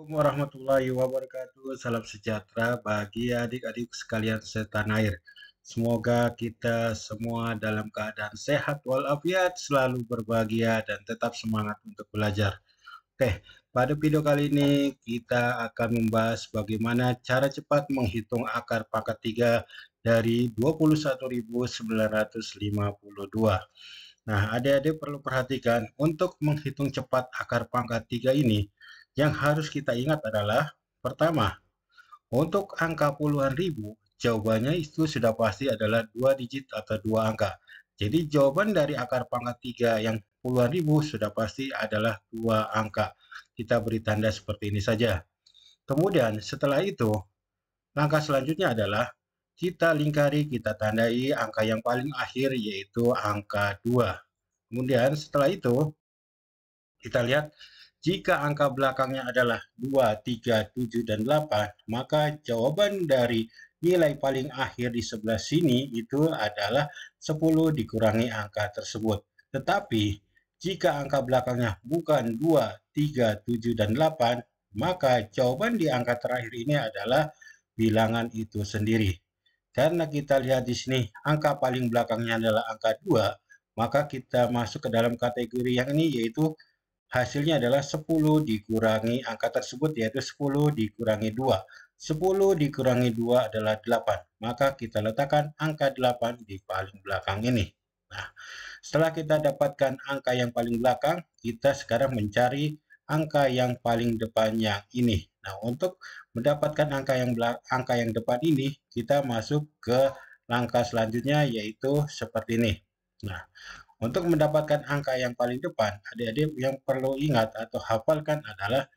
Assalamualaikum warahmatullahi wabarakatuh. Salam sejahtera bagi adik-adik sekalian setan air. Semoga kita semua dalam keadaan sehat walafiat, selalu berbahagia dan tetap semangat untuk belajar. Oke, pada video kali ini kita akan membahas bagaimana cara cepat menghitung akar pangkat 3 dari 21.952. Nah, adik-adik perlu perhatikan untuk menghitung cepat akar pangkat 3 ini, yang harus kita ingat adalah pertama, untuk angka puluhan ribu, jawabannya itu sudah pasti adalah dua digit atau dua angka. Jadi jawaban dari akar pangkat tiga yang puluhan ribu sudah pasti adalah dua angka. Kita beri tanda seperti ini saja. Kemudian setelah itu, langkah selanjutnya adalah kita lingkari, kita tandai angka yang paling akhir yaitu angka dua. Kemudian setelah itu, kita lihat jika angka belakangnya adalah 2, 3, 7, dan 8, maka jawaban dari nilai paling akhir di sebelah sini itu adalah 10 dikurangi angka tersebut. Tetapi jika angka belakangnya bukan 2, 3, 7, dan 8, maka jawaban di angka terakhir ini adalah bilangan itu sendiri. Karena kita lihat di sini angka paling belakangnya adalah angka 2, maka kita masuk ke dalam kategori yang ini yaitu Hasilnya adalah 10 dikurangi angka tersebut yaitu 10 dikurangi 2. 10 dikurangi 2 adalah 8. Maka kita letakkan angka 8 di paling belakang ini. Nah, setelah kita dapatkan angka yang paling belakang, kita sekarang mencari angka yang paling depan yang ini. Nah, untuk mendapatkan angka yang angka yang depan ini, kita masuk ke langkah selanjutnya yaitu seperti ini. Nah, untuk mendapatkan angka yang paling depan, adik-adik yang perlu ingat atau hafalkan adalah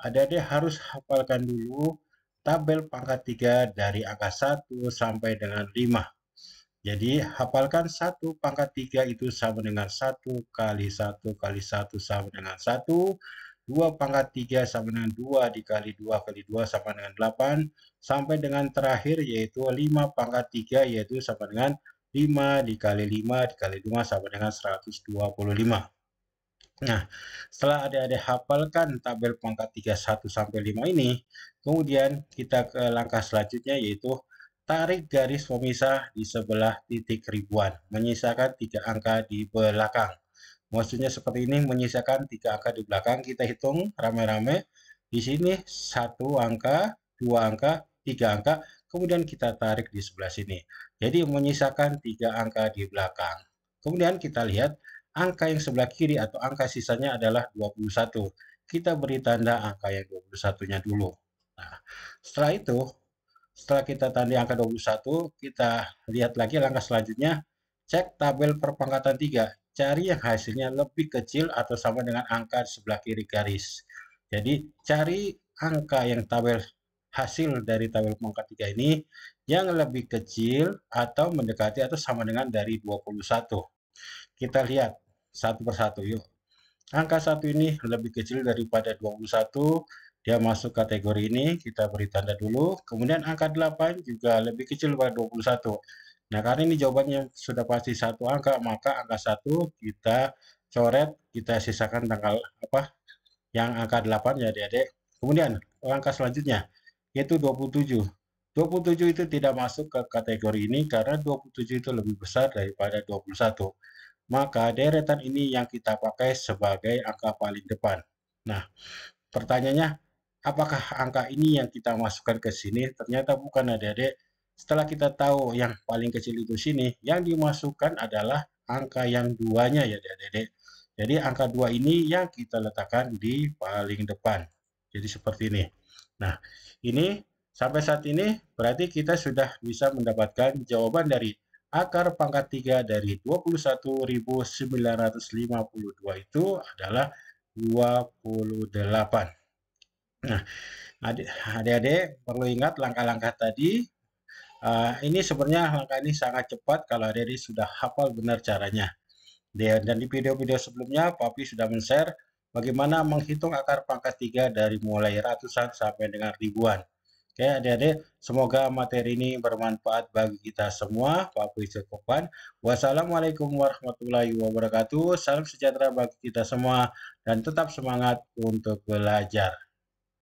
adik-adik harus hafalkan dulu tabel pangkat 3 dari angka 1 sampai dengan 5. Jadi hafalkan 1 pangkat 3 itu sama dengan 1 kali 1 kali 1 sama dengan 1. 2 pangkat 3 sama dengan 2 dikali 2 kali 2 sama dengan 8 sampai dengan terakhir yaitu 5 pangkat 3 yaitu sama dengan 5 dikali 5 dikali 5 sama dengan 125. Nah, setelah ada adik hafalkan tabel pangkat 31 sampai 5 ini, kemudian kita ke langkah selanjutnya yaitu tarik garis pemisah di sebelah titik ribuan, menyisakan tiga angka di belakang. Maksudnya seperti ini, menyisakan tiga angka di belakang, kita hitung rame-rame. Di sini satu angka, dua angka, tiga angka, kemudian kita tarik di sebelah sini. Jadi menyisakan tiga angka di belakang. Kemudian kita lihat angka yang sebelah kiri atau angka sisanya adalah 21. Kita beri tanda angka yang 21-nya dulu. Nah, setelah itu, setelah kita tanda angka 21, kita lihat lagi langkah selanjutnya, cek tabel perpangkatan 3. Cari yang hasilnya lebih kecil atau sama dengan angka sebelah kiri garis. Jadi, cari angka yang tabel hasil dari tabel pemangkat 3 ini yang lebih kecil atau mendekati atau sama dengan dari 21. Kita lihat satu persatu yuk. Angka satu ini lebih kecil daripada 21, dia masuk kategori ini, kita beri tanda dulu. Kemudian angka 8 juga lebih kecil daripada 21. Nah, karena ini jawabannya sudah pasti satu angka, maka angka satu kita coret, kita sisakan tanggal apa yang angka 8 ya adik-adik. Kemudian langkah selanjutnya, yaitu 27. 27 itu tidak masuk ke kategori ini karena 27 itu lebih besar daripada 21. Maka deretan ini yang kita pakai sebagai angka paling depan. Nah, pertanyaannya apakah angka ini yang kita masukkan ke sini? Ternyata bukan adik-adik. Setelah kita tahu yang paling kecil itu sini, yang dimasukkan adalah angka yang duanya ya adik Jadi angka dua ini yang kita letakkan di paling depan. Jadi seperti ini. Nah, ini sampai saat ini berarti kita sudah bisa mendapatkan jawaban dari akar pangkat 3 dari 21.952 itu adalah 28. Nah, adik-adik perlu ingat langkah-langkah tadi. Uh, ini sebenarnya langkah ini sangat cepat kalau adik-adik sudah hafal benar caranya. Dan di video-video sebelumnya, Papi sudah men-share bagaimana menghitung akar pangkat 3 dari mulai ratusan sampai dengan ribuan. Oke adik-adik, semoga materi ini bermanfaat bagi kita semua. Pak Puisi Kopan. Wassalamualaikum warahmatullahi wabarakatuh. Salam sejahtera bagi kita semua dan tetap semangat untuk belajar.